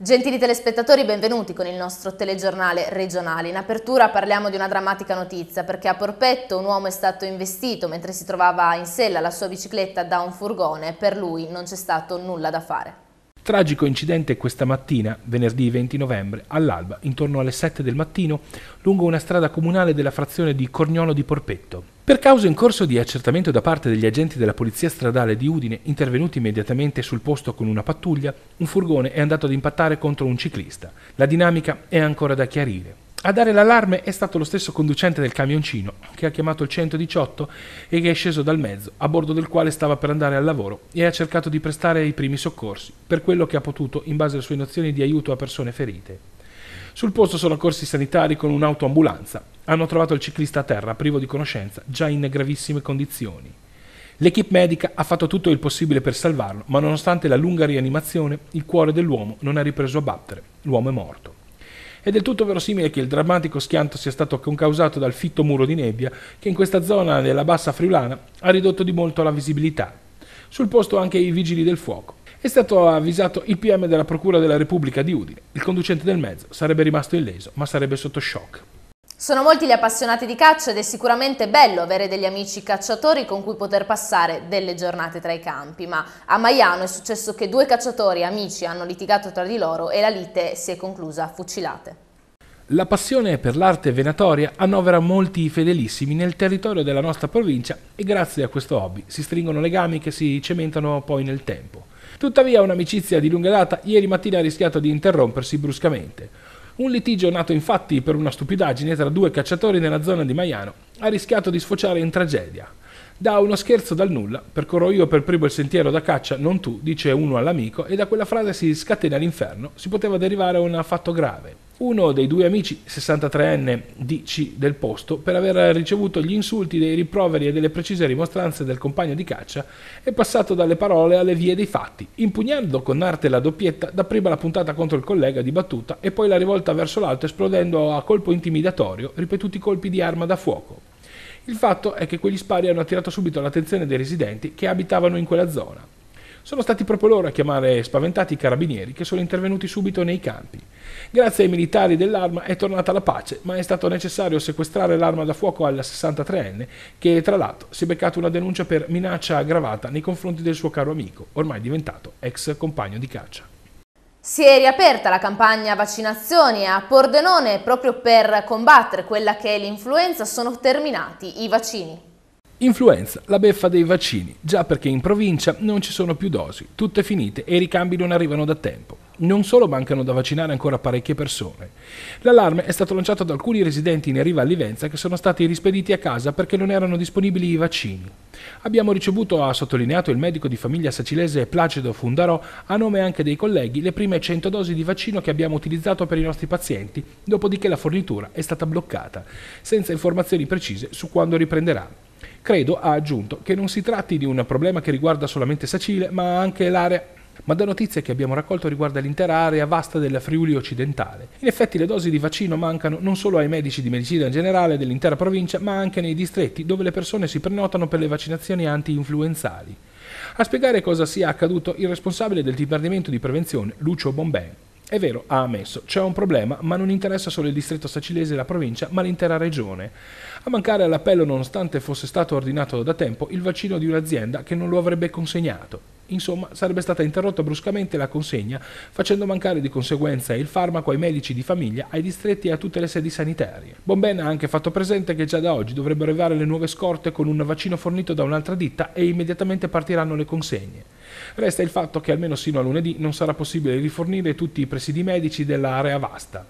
Gentili telespettatori, benvenuti con il nostro telegiornale regionale. In apertura parliamo di una drammatica notizia perché a Porpetto un uomo è stato investito mentre si trovava in sella la sua bicicletta da un furgone. e Per lui non c'è stato nulla da fare. Tragico incidente questa mattina, venerdì 20 novembre, all'alba, intorno alle 7 del mattino, lungo una strada comunale della frazione di Corniolo di Porpetto. Per causa in corso di accertamento da parte degli agenti della Polizia Stradale di Udine, intervenuti immediatamente sul posto con una pattuglia, un furgone è andato ad impattare contro un ciclista. La dinamica è ancora da chiarire. A dare l'allarme è stato lo stesso conducente del camioncino che ha chiamato il 118 e che è sceso dal mezzo, a bordo del quale stava per andare al lavoro e ha cercato di prestare i primi soccorsi, per quello che ha potuto in base alle sue nozioni di aiuto a persone ferite. Sul posto sono corsi i sanitari con un'autoambulanza. Hanno trovato il ciclista a terra, privo di conoscenza, già in gravissime condizioni. L'equipe medica ha fatto tutto il possibile per salvarlo, ma nonostante la lunga rianimazione, il cuore dell'uomo non ha ripreso a battere. L'uomo è morto. È del tutto verosimile che il drammatico schianto sia stato concausato dal fitto muro di nebbia che in questa zona della bassa friulana ha ridotto di molto la visibilità. Sul posto anche i vigili del fuoco. È stato avvisato il PM della Procura della Repubblica di Udine. Il conducente del mezzo sarebbe rimasto illeso, ma sarebbe sotto shock. Sono molti gli appassionati di caccia ed è sicuramente bello avere degli amici cacciatori con cui poter passare delle giornate tra i campi, ma a Maiano è successo che due cacciatori amici hanno litigato tra di loro e la lite si è conclusa a fucilate. La passione per l'arte venatoria annovera molti fedelissimi nel territorio della nostra provincia e grazie a questo hobby si stringono legami che si cementano poi nel tempo. Tuttavia un'amicizia di lunga data ieri mattina ha rischiato di interrompersi bruscamente. Un litigio nato infatti per una stupidaggine tra due cacciatori nella zona di Maiano ha rischiato di sfociare in tragedia. Da uno scherzo dal nulla, percorro io per primo il sentiero da caccia, non tu, dice uno all'amico, e da quella frase si scatena l'inferno, si poteva derivare un fatto grave uno dei due amici 63enne DC del posto per aver ricevuto gli insulti dei riproveri e delle precise rimostranze del compagno di caccia è passato dalle parole alle vie dei fatti, impugnando con arte la doppietta dapprima la puntata contro il collega di battuta e poi la rivolta verso l'alto esplodendo a colpo intimidatorio ripetuti colpi di arma da fuoco. Il fatto è che quegli spari hanno attirato subito l'attenzione dei residenti che abitavano in quella zona. Sono stati proprio loro a chiamare spaventati i carabinieri che sono intervenuti subito nei campi. Grazie ai militari dell'arma è tornata la pace, ma è stato necessario sequestrare l'arma da fuoco alla 63enne che tra l'altro si è beccata una denuncia per minaccia aggravata nei confronti del suo caro amico, ormai diventato ex compagno di caccia. Si è riaperta la campagna vaccinazioni a Pordenone proprio per combattere quella che è l'influenza, sono terminati i vaccini. Influenza, la beffa dei vaccini, già perché in provincia non ci sono più dosi, tutte finite e i ricambi non arrivano da tempo. Non solo mancano da vaccinare ancora parecchie persone. L'allarme è stato lanciato da alcuni residenti in arriva a Livenza che sono stati rispediti a casa perché non erano disponibili i vaccini. Abbiamo ricevuto, ha sottolineato il medico di famiglia sacilese Placido Fundarò, a nome anche dei colleghi, le prime 100 dosi di vaccino che abbiamo utilizzato per i nostri pazienti, dopodiché la fornitura è stata bloccata, senza informazioni precise su quando riprenderà. Credo, ha aggiunto, che non si tratti di un problema che riguarda solamente Sacile, ma anche l'area ma da notizie che abbiamo raccolto riguarda l'intera area vasta della Friuli occidentale. In effetti le dosi di vaccino mancano non solo ai medici di medicina generale dell'intera provincia, ma anche nei distretti dove le persone si prenotano per le vaccinazioni anti-influenzali. A spiegare cosa sia accaduto il responsabile del Dipartimento di Prevenzione, Lucio Bomben. È vero, ha ammesso, c'è un problema, ma non interessa solo il distretto sacilese e la provincia, ma l'intera regione. A mancare all'appello, nonostante fosse stato ordinato da tempo, il vaccino di un'azienda che non lo avrebbe consegnato. Insomma, sarebbe stata interrotta bruscamente la consegna, facendo mancare di conseguenza il farmaco ai medici di famiglia, ai distretti e a tutte le sedi sanitarie. Bomben ha anche fatto presente che già da oggi dovrebbero arrivare le nuove scorte con un vaccino fornito da un'altra ditta e immediatamente partiranno le consegne. Resta il fatto che almeno sino a lunedì non sarà possibile rifornire tutti i presidi medici dell'area vasta.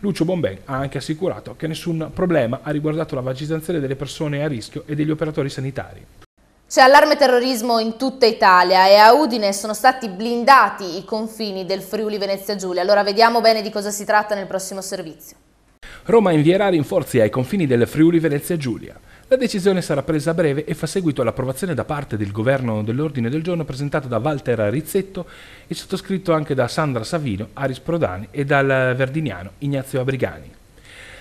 Lucio Bomben ha anche assicurato che nessun problema ha riguardato la vaccinazione delle persone a rischio e degli operatori sanitari. C'è allarme terrorismo in tutta Italia e a Udine sono stati blindati i confini del Friuli Venezia Giulia. Allora vediamo bene di cosa si tratta nel prossimo servizio. Roma invierà rinforzi ai confini del Friuli Venezia Giulia. La decisione sarà presa a breve e fa seguito all'approvazione da parte del governo dell'ordine del giorno presentato da Walter Rizzetto e sottoscritto anche da Sandra Savino, Aris Prodani e dal verdiniano Ignazio Abrigani.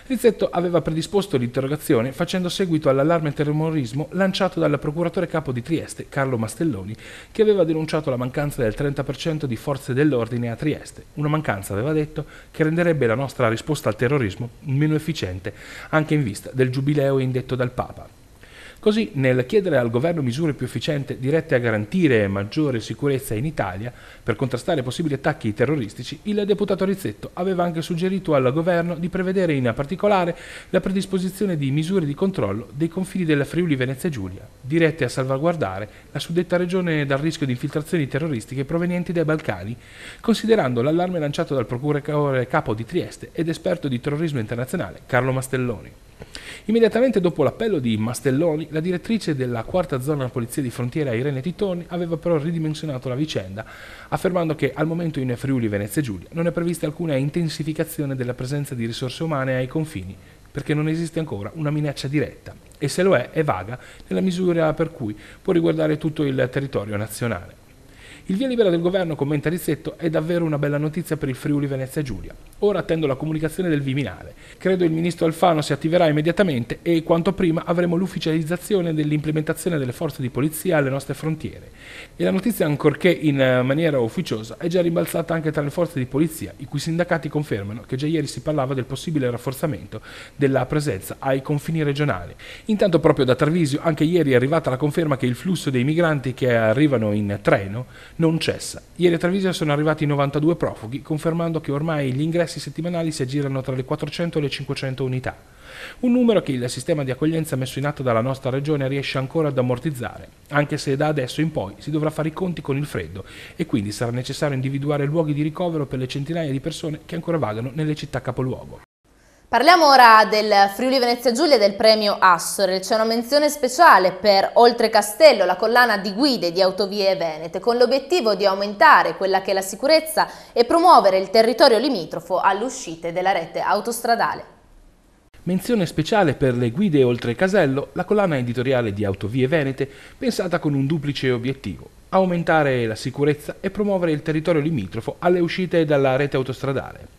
Rizzetto aveva predisposto l'interrogazione facendo seguito all'allarme terrorismo lanciato dal procuratore capo di Trieste, Carlo Mastelloni, che aveva denunciato la mancanza del 30% di forze dell'ordine a Trieste. Una mancanza, aveva detto, che renderebbe la nostra risposta al terrorismo meno efficiente, anche in vista del giubileo indetto dal Papa. Così, nel chiedere al governo misure più efficienti dirette a garantire maggiore sicurezza in Italia per contrastare possibili attacchi terroristici, il deputato Rizzetto aveva anche suggerito al governo di prevedere in particolare la predisposizione di misure di controllo dei confini della Friuli Venezia Giulia, dirette a salvaguardare la suddetta regione dal rischio di infiltrazioni terroristiche provenienti dai Balcani, considerando l'allarme lanciato dal procuratore capo di Trieste ed esperto di terrorismo internazionale Carlo Mastelloni. Immediatamente dopo l'appello di Mastelloni, la direttrice della quarta zona polizia di frontiera Irene Titoni aveva però ridimensionato la vicenda, affermando che al momento in Friuli Venezia Giulia non è prevista alcuna intensificazione della presenza di risorse umane ai confini, perché non esiste ancora una minaccia diretta e se lo è è vaga nella misura per cui può riguardare tutto il territorio nazionale. Il via libera del governo, commenta Rizzetto, è davvero una bella notizia per il Friuli Venezia Giulia. Ora attendo la comunicazione del Viminale. Credo il ministro Alfano si attiverà immediatamente e quanto prima avremo l'ufficializzazione dell'implementazione delle forze di polizia alle nostre frontiere. E la notizia, ancorché in eh, maniera ufficiosa, è già rimbalzata anche tra le forze di polizia, i cui sindacati confermano che già ieri si parlava del possibile rafforzamento della presenza ai confini regionali. Intanto proprio da Tarvisio anche ieri è arrivata la conferma che il flusso dei migranti che arrivano in treno non cessa. Ieri a Treviso sono arrivati 92 profughi, confermando che ormai gli ingressi settimanali si aggirano tra le 400 e le 500 unità. Un numero che il sistema di accoglienza messo in atto dalla nostra regione riesce ancora ad ammortizzare, anche se da adesso in poi si dovrà fare i conti con il freddo e quindi sarà necessario individuare luoghi di ricovero per le centinaia di persone che ancora vagano nelle città capoluogo. Parliamo ora del Friuli Venezia Giulia e del premio Assore. C'è una menzione speciale per Oltre Castello, la collana di guide di autovie venete, con l'obiettivo di aumentare quella che è la sicurezza e promuovere il territorio limitrofo alle uscite della rete autostradale. Menzione speciale per le guide oltre Casello, la collana editoriale di Autovie Venete, pensata con un duplice obiettivo, aumentare la sicurezza e promuovere il territorio limitrofo alle uscite dalla rete autostradale.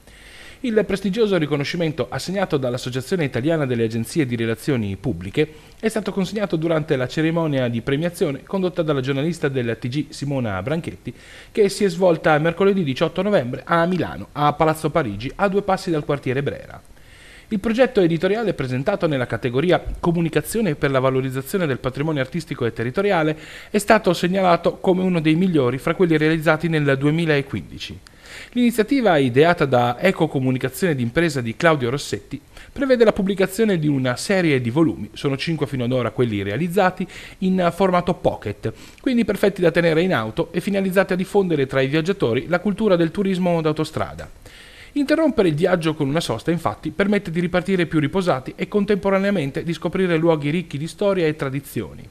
Il prestigioso riconoscimento assegnato dall'Associazione Italiana delle Agenzie di Relazioni Pubbliche è stato consegnato durante la cerimonia di premiazione condotta dalla giornalista della TG Simona Branchetti che si è svolta mercoledì 18 novembre a Milano, a Palazzo Parigi, a due passi dal quartiere Brera. Il progetto editoriale presentato nella categoria Comunicazione per la valorizzazione del patrimonio artistico e territoriale è stato segnalato come uno dei migliori fra quelli realizzati nel 2015. L'iniziativa ideata da Ecocomunicazione d'impresa di Claudio Rossetti prevede la pubblicazione di una serie di volumi, sono 5 fino ad ora quelli realizzati, in formato pocket, quindi perfetti da tenere in auto e finalizzati a diffondere tra i viaggiatori la cultura del turismo d'autostrada. Interrompere il viaggio con una sosta, infatti, permette di ripartire più riposati e contemporaneamente di scoprire luoghi ricchi di storia e tradizioni.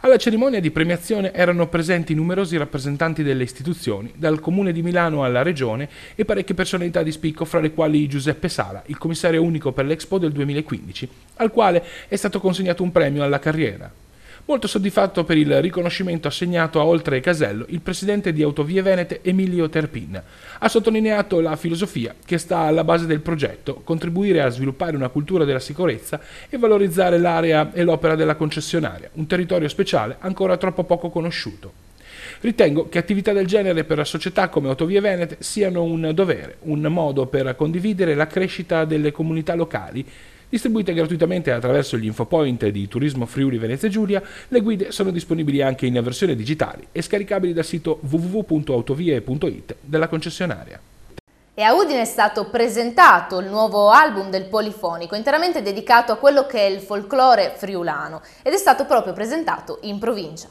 Alla cerimonia di premiazione erano presenti numerosi rappresentanti delle istituzioni, dal Comune di Milano alla Regione e parecchie personalità di spicco, fra le quali Giuseppe Sala, il commissario unico per l'Expo del 2015, al quale è stato consegnato un premio alla carriera. Molto soddisfatto per il riconoscimento assegnato a Oltre Casello, il presidente di Autovie Venete Emilio Terpin ha sottolineato la filosofia che sta alla base del progetto, contribuire a sviluppare una cultura della sicurezza e valorizzare l'area e l'opera della concessionaria, un territorio speciale ancora troppo poco conosciuto. Ritengo che attività del genere per società come Autovie Venete siano un dovere, un modo per condividere la crescita delle comunità locali Distribuite gratuitamente attraverso gli infopoint di Turismo Friuli Venezia Giulia, le guide sono disponibili anche in versione digitale e scaricabili dal sito www.autovie.it della concessionaria. E a Udine è stato presentato il nuovo album del Polifonico, interamente dedicato a quello che è il folklore friulano, ed è stato proprio presentato in provincia.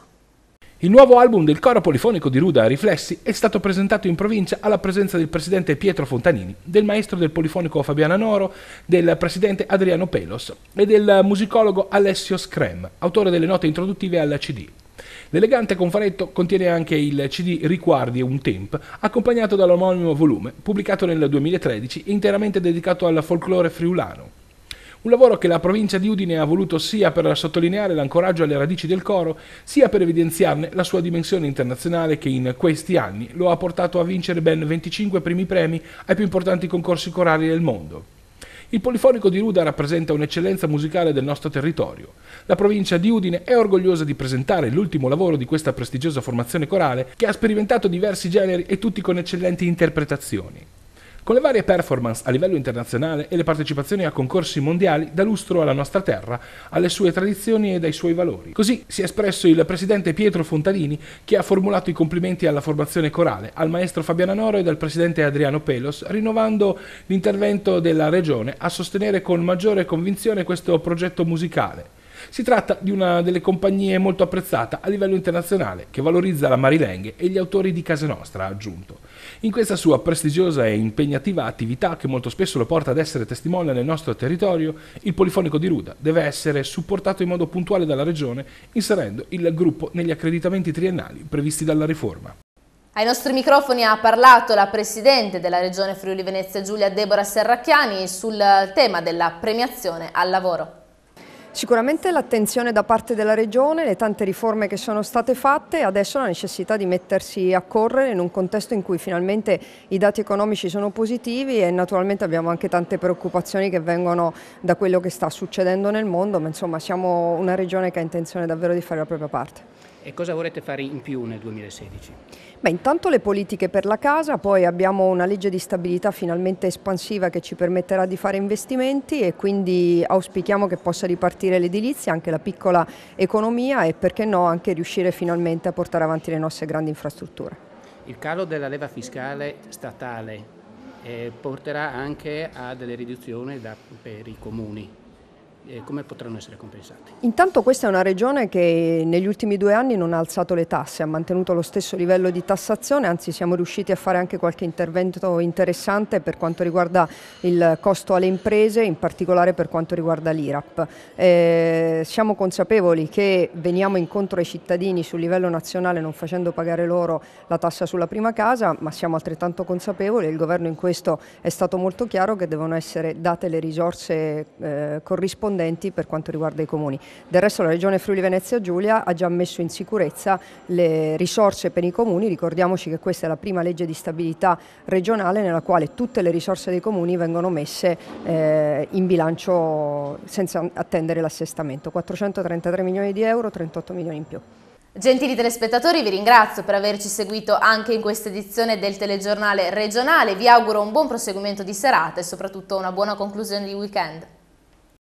Il nuovo album del coro polifonico di Ruda Riflessi è stato presentato in provincia alla presenza del presidente Pietro Fontanini, del maestro del polifonico Fabiana Noro, del presidente Adriano Pelos e del musicologo Alessio Screm, autore delle note introduttive alla CD. L'elegante confaretto contiene anche il CD Riquardi e un Temp, accompagnato dall'omonimo volume, pubblicato nel 2013 interamente dedicato al folklore friulano. Un lavoro che la provincia di Udine ha voluto sia per sottolineare l'ancoraggio alle radici del coro, sia per evidenziarne la sua dimensione internazionale che in questi anni lo ha portato a vincere ben 25 primi premi ai più importanti concorsi corali del mondo. Il polifonico di Ruda rappresenta un'eccellenza musicale del nostro territorio. La provincia di Udine è orgogliosa di presentare l'ultimo lavoro di questa prestigiosa formazione corale che ha sperimentato diversi generi e tutti con eccellenti interpretazioni con le varie performance a livello internazionale e le partecipazioni a concorsi mondiali da lustro alla nostra terra, alle sue tradizioni ed ai suoi valori. Così si è espresso il presidente Pietro Fontanini che ha formulato i complimenti alla formazione corale, al maestro Fabiano Noro e al presidente Adriano Pelos, rinnovando l'intervento della regione a sostenere con maggiore convinzione questo progetto musicale si tratta di una delle compagnie molto apprezzata a livello internazionale, che valorizza la Marilenghe e gli autori di casa nostra, ha aggiunto. In questa sua prestigiosa e impegnativa attività, che molto spesso lo porta ad essere testimone nel nostro territorio, il Polifonico di Ruda deve essere supportato in modo puntuale dalla Regione, inserendo il gruppo negli accreditamenti triennali previsti dalla riforma. Ai nostri microfoni ha parlato la Presidente della Regione Friuli Venezia Giulia Deborah Serracchiani sul tema della premiazione al lavoro. Sicuramente l'attenzione da parte della Regione, le tante riforme che sono state fatte, adesso la necessità di mettersi a correre in un contesto in cui finalmente i dati economici sono positivi e naturalmente abbiamo anche tante preoccupazioni che vengono da quello che sta succedendo nel mondo, ma insomma siamo una Regione che ha intenzione davvero di fare la propria parte. E cosa vorrete fare in più nel 2016? Beh, intanto le politiche per la casa, poi abbiamo una legge di stabilità finalmente espansiva che ci permetterà di fare investimenti e quindi auspichiamo che possa ripartire l'edilizia, anche la piccola economia e perché no anche riuscire finalmente a portare avanti le nostre grandi infrastrutture. Il calo della leva fiscale statale eh, porterà anche a delle riduzioni da, per i comuni eh, come potranno essere compensati. Intanto questa è una regione che negli ultimi due anni non ha alzato le tasse, ha mantenuto lo stesso livello di tassazione, anzi siamo riusciti a fare anche qualche intervento interessante per quanto riguarda il costo alle imprese, in particolare per quanto riguarda l'IRAP. Eh, siamo consapevoli che veniamo incontro ai cittadini sul livello nazionale non facendo pagare loro la tassa sulla prima casa, ma siamo altrettanto consapevoli, il governo in questo è stato molto chiaro che devono essere date le risorse eh, corrispondenti corrispondenti per quanto riguarda i comuni. Del resto la Regione Friuli Venezia Giulia ha già messo in sicurezza le risorse per i comuni, ricordiamoci che questa è la prima legge di stabilità regionale nella quale tutte le risorse dei comuni vengono messe eh, in bilancio senza attendere l'assestamento, 433 milioni di euro, 38 milioni in più. Gentili telespettatori, vi ringrazio per averci seguito anche in questa edizione del telegiornale regionale. Vi auguro un buon proseguimento di serata e soprattutto una buona conclusione di weekend.